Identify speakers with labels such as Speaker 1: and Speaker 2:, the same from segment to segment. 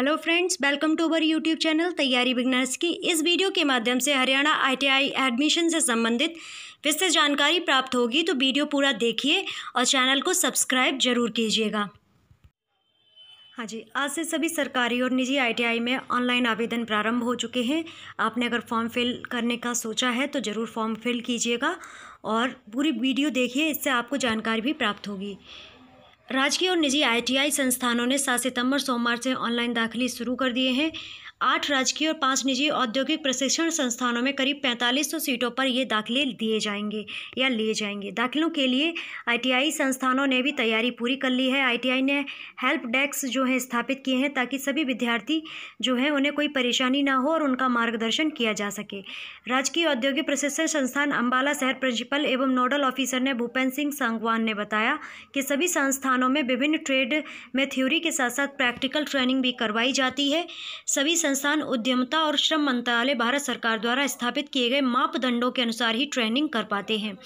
Speaker 1: hello friends welcome to our YouTube channel तैयारी beginners की इस वीडियो के माध्यम से हरियाणा आईटीआई एडमिशन से संबंधित विस्तृत जानकारी प्राप्त होगी तो वीडियो पूरा देखिए और चैनल को सब्सक्राइब जरूर कीजिएगा हाँ जी आज से सभी सरकारी और निजी आईटीआई में ऑनलाइन आवेदन प्रारंभ हो चुके हैं आपने अगर फॉर्म फिल करने का सोचा है तो ज़रूर फॉर्म फिल कीजिएगा और पूरी वीडियो देखिए इससे आपको जानकारी भी प्राप्त होगी राजकीय और निजी आईटीआई संस्थानों ने सात सितंबर सोमवार से ऑनलाइन दाखिले शुरू कर दिए हैं आठ राजकीय और पाँच निजी औद्योगिक प्रशिक्षण संस्थानों में करीब 4500 सीटों पर ये दाखिले दिए जाएंगे या लिए जाएंगे दाखिलों के लिए आईटीआई संस्थानों ने भी तैयारी पूरी कर ली है आईटीआई ने हेल्प डेस्क जो है स्थापित किए हैं ताकि सभी विद्यार्थी जो हैं उन्हें कोई परेशानी ना हो और उनका मार्गदर्शन किया जा सके राजकीय औद्योगिक प्रशिक्षण संस्थान अम्बाला शहर प्रिंसिपल एवं नोडल ऑफिसर ने भूपेंद्र सिंह सांगवान ने बताया कि सभी संस्थानों में विभिन्न ट्रेड में थ्योरी के साथ साथ प्रैक्टिकल ट्रेनिंग भी करवाई जाती है सभी संस्थान उद्यमता और श्रम मंत्रालय भारत सरकार द्वारा स्थापित किए गए मापदंडों के अनुसार ही ट्रेनिंग कर पाते हैं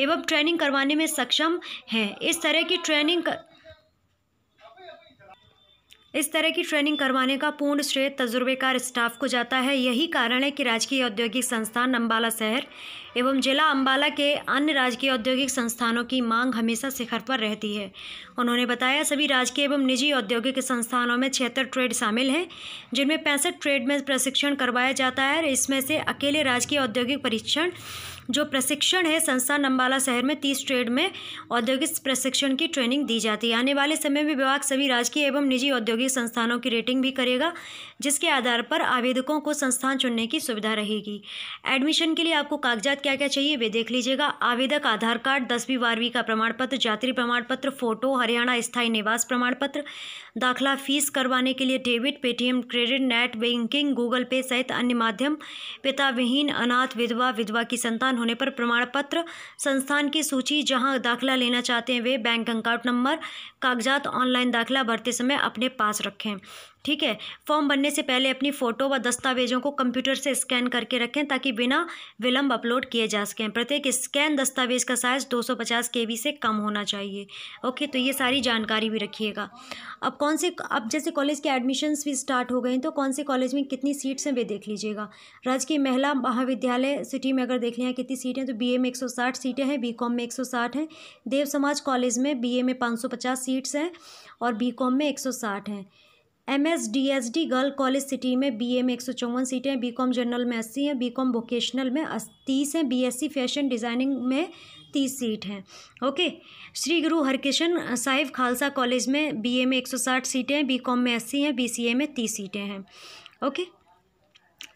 Speaker 1: एवं ट्रेनिंग करवाने में सक्षम हैं इस तरह की ट्रेनिंग कर... इस तरह की ट्रेनिंग करवाने का पूर्ण श्रेय तजुर्बेकार स्टाफ को जाता है यही कारण है कि राजकीय औद्योगिक संस्थान अम्बाला शहर एवं जिला अम्बाला के अन्य राजकीय औद्योगिक संस्थानों की मांग हमेशा शिखर पर रहती है उन्होंने बताया सभी राजकीय एवं निजी औद्योगिक संस्थानों में छिहत्तर ट्रेड शामिल हैं जिनमें पैंसठ ट्रेड में प्रशिक्षण करवाया जाता है इसमें से अकेले राजकीय औद्योगिक परीक्षण जो प्रशिक्षण है संस्थान अम्बाला शहर में तीस ट्रेड में औद्योगिक प्रशिक्षण की ट्रेनिंग दी जाती है आने वाले समय में विभाग सभी राजकीय एवं निजी औद्योगिक संस्थानों की रेटिंग भी करेगा जिसके आधार पर आवेदकों को संस्थान चुनने की सुविधा रहेगी एडमिशन के लिए आपको कागजात क्या क्या चाहिए वे देख लीजिएगा आवेदक आधार कार्ड दसवीं बारहवीं का प्रमाण पत्र यात्री प्रमाण पत्र फोटो हरियाणा स्थायी निवास प्रमाण पत्र दाखिला फीस करवाने के लिए debit Paytm credit net banking Google Pay सहित अन्य माध्यम पिता विहीन अनाथ विधवा विधवा की संतान होने पर प्रमाण पत्र संस्थान की सूची जहां दाखिला लेना चाहते हैं वे बैंक अकाउंट नंबर कागजात ऑनलाइन दाखिला भरते समय अपने पास रखें ठीक है फॉर्म भरने से पहले अपनी फ़ोटो व दस्तावेजों को कंप्यूटर से स्कैन करके रखें ताकि बिना विलंब अपलोड किए जा सकें प्रत्येक स्कैन दस्तावेज का साइज 250 केबी से कम होना चाहिए ओके तो ये सारी जानकारी भी रखिएगा अब कौन से अब जैसे कॉलेज के एडमिशन्स भी स्टार्ट हो गए हैं तो कौन से कॉलेज में कितनी सीट्स हैं वे देख लीजिएगा राजकीय महिला महाविद्यालय सिटी में अगर देख लें कितनी सीटें तो बी में एक सीटें हैं बी में एक हैं देव समाज कॉलेज में बी में पाँच सीट्स हैं और बी में एक हैं M S D S D girl college city में बी ए में एक सौ चौवन सीटें हैं बी कॉम जनरल में अस्सी हैं बी कॉम वोकेशनल में तीस हैं B S C fashion designing में तीस सीट हैं ओके श्री गुरु हरकिशन साहिब खालसा कॉलेज में बी ए में एक सौ साठ सीटें हैं बी कॉम में अस्सी हैं बी सी ए में तीस सीटें हैं ओके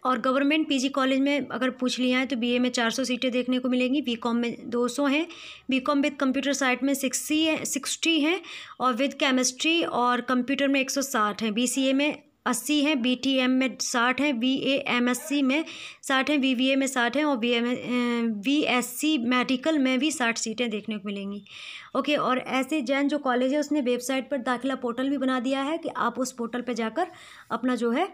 Speaker 1: और गवर्नमेंट पीजी कॉलेज में अगर पूछ लिया है तो बीए में 400 सीटें देखने को मिलेंगी बीकॉम में 200 हैं बीकॉम विद कंप्यूटर साइट में सिक्सटी है सिक्सटी हैं और विद केमिस्ट्री और कंप्यूटर में 160 हैं बीसीए में अस्सी हैं बी टी एम में साठ हैं V A M S C में साठ हैं वी बी ए में साठ हैं और B M B S C medical में भी साठ सीटें देखने को मिलेंगी ओके और ऐसे जैन जो कॉलेज है उसने वेबसाइट पर दाखिला पोर्टल भी बना दिया है कि आप उस पोर्टल पर जाकर अपना जो है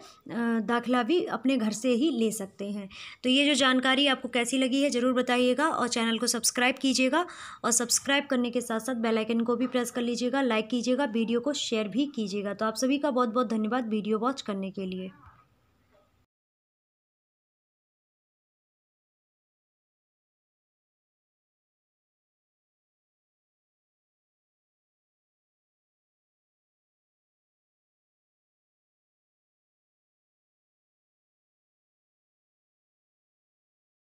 Speaker 1: दाखिला भी अपने घर से ही ले सकते हैं तो ये जो जानकारी आपको कैसी लगी है ज़रूर बताइएगा और चैनल को सब्सक्राइब कीजिएगा और सब्सक्राइब करने के साथ साथ बेलाइकन को भी प्रेस कर लीजिएगा लाइक कीजिएगा वीडियो को शेयर भी कीजिएगा तो आप सभी का बहुत बहुत धन्यवाद वीडियो वॉच करने के लिए